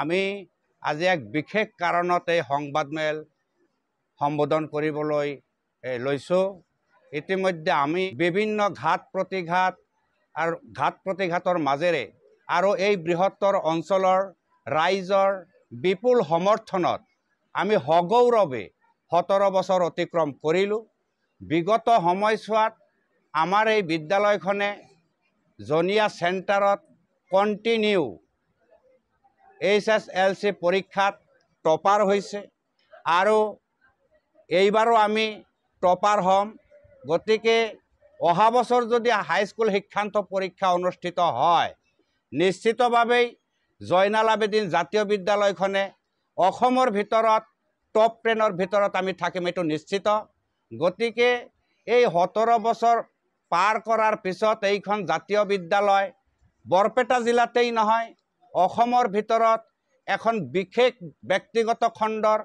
আমি আজি এক বিশেষ কাৰণতে সংবাদমেল সম্বোধন কৰিবলৈ লৈছোঁ ইতিমধ্যে আমি বিভিন্ন ঘাত প্ৰতিঘাত আৰু ঘাট প্ৰতিঘাতৰ মাজেৰে আৰু এই বৃহত্তৰ অঞ্চলৰ ৰাইজৰ বিপুল সমৰ্থনত আমি সগৌৰৱে সোতৰ বছৰ অতিক্ৰম কৰিলোঁ বিগত সময়ছোৱাত আমাৰ এই বিদ্যালয়খনে জনীয়া চেণ্টাৰত continue H S L C পৰীক্ষাত টপাৰ হৈছে আৰু এইবাৰো আমি টপাৰ হম গতিকে অহা বছৰ যদি হাইস্কুল শিক্ষান্ত পৰীক্ষা অনুষ্ঠিত হয় নিশ্চিতভাৱেই জয়নাল আবেদিন জাতীয় বিদ্যালয়খনে অসমৰ ভিতৰত টপ টেনৰ ভিতৰত আমি থাকিম এইটো নিশ্চিত গতিকে এই সোতৰ বছৰ পাৰ কৰাৰ পিছত এইখন জাতীয় বিদ্যালয় বৰপেটা জিলাতেই নহয় অসমৰ ভিতৰত এখন বিশেষ ব্যক্তিগত খণ্ডৰ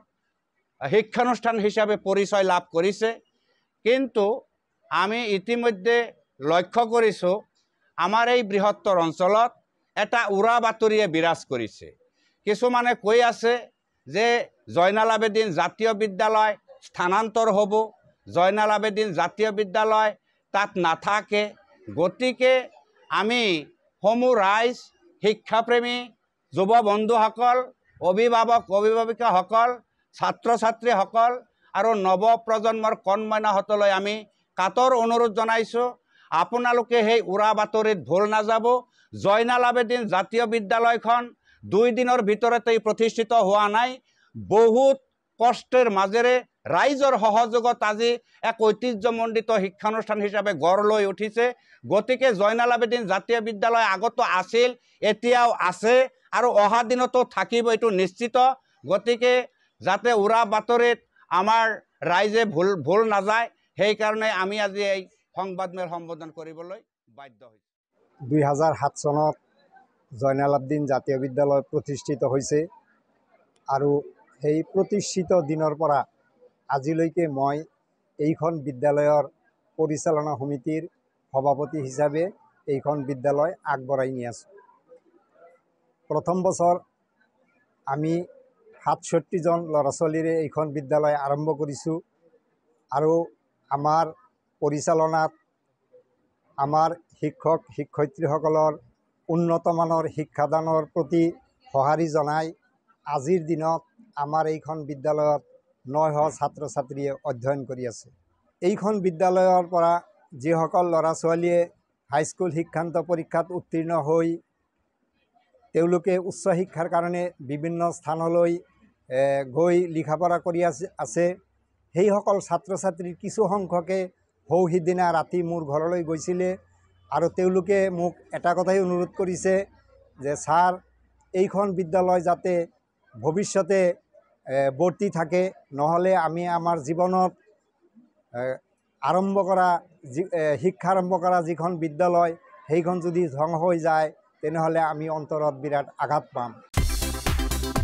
শিক্ষানুষ্ঠান হিচাপে পৰিচয় লাভ কৰিছে কিন্তু আমি ইতিমধ্যে লক্ষ্য কৰিছোঁ আমাৰ এই বৃহত্তৰ অঞ্চলত এটা উৰা বাতৰিয়ে বিৰাজ কৰিছে কিছুমানে কৈ আছে যে জয়নাল আবেদিন জাতীয় বিদ্যালয় স্থানান্তৰ হ'ব জয়নাল আবেদিন জাতীয় বিদ্যালয় তাত নাথাকে গতিকে আমি সমূহ ৰাইজ শিক্ষাপ্ৰেমী যুৱ বন্ধুসকল অভিভাৱক অভিভাৱিকাসকল ছাত্ৰ ছাত্ৰীসকল আৰু নৱপ্ৰজন্মৰ কণমইনাসকললৈ আমি কাটৰ অনুৰোধ জনাইছোঁ আপোনালোকে সেই উৰা বাতৰিত ভুল নাযাব জয়নাল আবেদিন জাতীয় বিদ্যালয়খন দুই দিনৰ ভিতৰতেই প্ৰতিষ্ঠিত হোৱা নাই বহুত কষ্টৰ মাজেৰে ৰাইজৰ সহযোগত আজি এক ঐতিহ্যমণ্ডিত শিক্ষানুষ্ঠান হিচাপে গঢ় লৈ উঠিছে গতিকে জয়নাল আবেদিন জাতীয় বিদ্যালয় আগতো আছিল এতিয়াও আছে আৰু অহা দিনতো থাকিব এইটো নিশ্চিত গতিকে যাতে উৰা বাতৰিত আমাৰ ৰাইজে ভুল ভুল নাযায় সেইকাৰণে আমি আজি এই সংবাদমেল সম্বোধন কৰিবলৈ বাধ্য হৈছোঁ দুই হাজাৰ সাত চনত জয়নাল আবদিন জাতীয় বিদ্যালয় প্ৰতিষ্ঠিত হৈছে আৰু সেই প্ৰতিষ্ঠিত দিনৰ পৰা আজিলৈকে মই এইখন বিদ্যালয়ৰ পৰিচালনা সমিতিৰ সভাপতি হিচাপে এইখন বিদ্যালয় আগবঢ়াই নি আছোঁ প্ৰথম বছৰ আমি সাতষষ্ঠিজন ল'ৰা ছোৱালীৰে এইখন বিদ্যালয় আৰম্ভ কৰিছোঁ আৰু আমাৰ পৰিচালনাত আমাৰ শিক্ষক শিক্ষয়িত্ৰীসকলৰ উন্নতমানৰ শিক্ষাদানৰ প্ৰতি সঁহাৰি জনাই আজিৰ দিনত আমাৰ এইখন বিদ্যালয়ত নয় হওয়া ছাত্রছাত্ৰীয়ে অধ্যয়ন কৰি আছে এইখন বিদ্যালয়ৰ পৰা যিসকল ল'ৰা ছোৱালীয়ে হাইস্কুল শিক্ষান্ত পৰীক্ষাত উত্তীৰ্ণ হৈ তেওঁলোকে উচ্চ শিক্ষাৰ কাৰণে বিভিন্ন স্থানলৈ গৈ লিখা পঢ়া কৰি আছে আছে সেইসকল ছাত্ৰ ছাত্ৰীৰ কিছু সংখ্যকে সৌ সিদিনা ৰাতি মোৰ ঘৰলৈ গৈছিলে আৰু তেওঁলোকে মোক এটা কথাই অনুৰোধ কৰিছে যে ছাৰ এইখন বিদ্যালয় যাতে ভৱিষ্যতে বৰ্তি থাকে নহ'লে আমি আমাৰ জীৱনত আৰম্ভ কৰা শিক্ষা আৰম্ভ কৰা যিখন বিদ্যালয় সেইখন যদি ধ্বংস হৈ যায় তেনেহ'লে আমি অন্তৰত বিৰাট আঘাত পাম